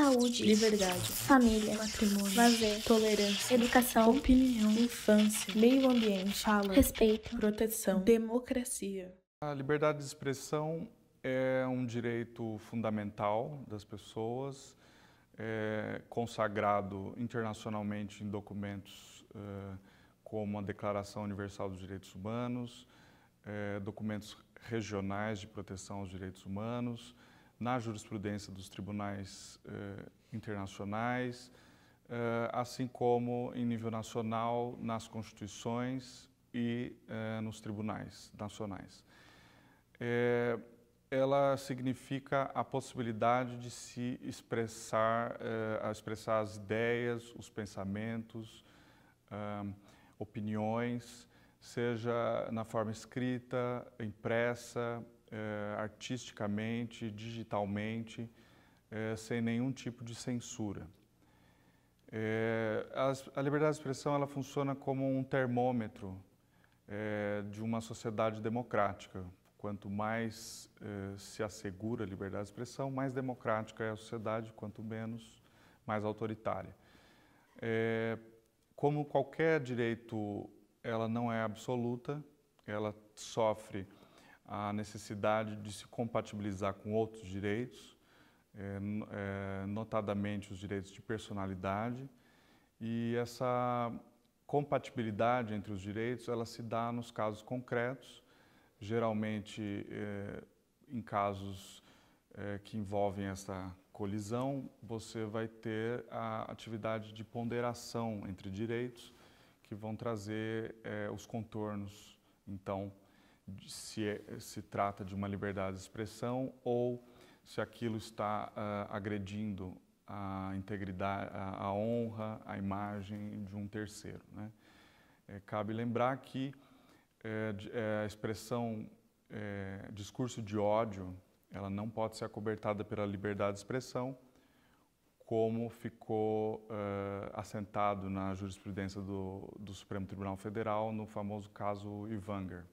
saúde, liberdade, família, matrimônio, lazer, tolerância, educação, opinião, infância, meio ambiente, fala, respeito, proteção, democracia. A liberdade de expressão é um direito fundamental das pessoas, é consagrado internacionalmente em documentos é, como a Declaração Universal dos Direitos Humanos, é, documentos regionais de proteção aos direitos humanos, na jurisprudência dos tribunais eh, internacionais, eh, assim como em nível nacional nas constituições e eh, nos tribunais nacionais. Eh, ela significa a possibilidade de se expressar, eh, expressar as ideias, os pensamentos, eh, opiniões, seja na forma escrita, impressa, é, artisticamente, digitalmente, é, sem nenhum tipo de censura. É, a, a, liberdade de expressão ela funciona como um termômetro de uma sociedade democrática. Quanto mais se assegura a liberdade de expressão, mais democrática é a sociedade, quanto menos, mais autoritária. como qualquer direito, ela não é absoluta, ela sofre a necessidade de se compatibilizar com outros direitos, é, é, notadamente os direitos de personalidade, e essa compatibilidade entre os direitos ela se dá nos casos concretos, geralmente é, em casos é, que envolvem essa colisão, você vai ter a atividade de ponderação entre direitos que vão trazer é, os contornos, então, se, é, se trata de uma liberdade de expressão ou se aquilo está uh, agredindo a integridade, a, a, honra, a imagem de um terceiro. Né? É, cabe lembrar que é, é, a expressão é, discurso de ódio, ela não pode ser acobertada pela liberdade de expressão, como ficou ah, assentado na jurisprudência do, do Supremo Tribunal Federal no famoso caso Ivanger.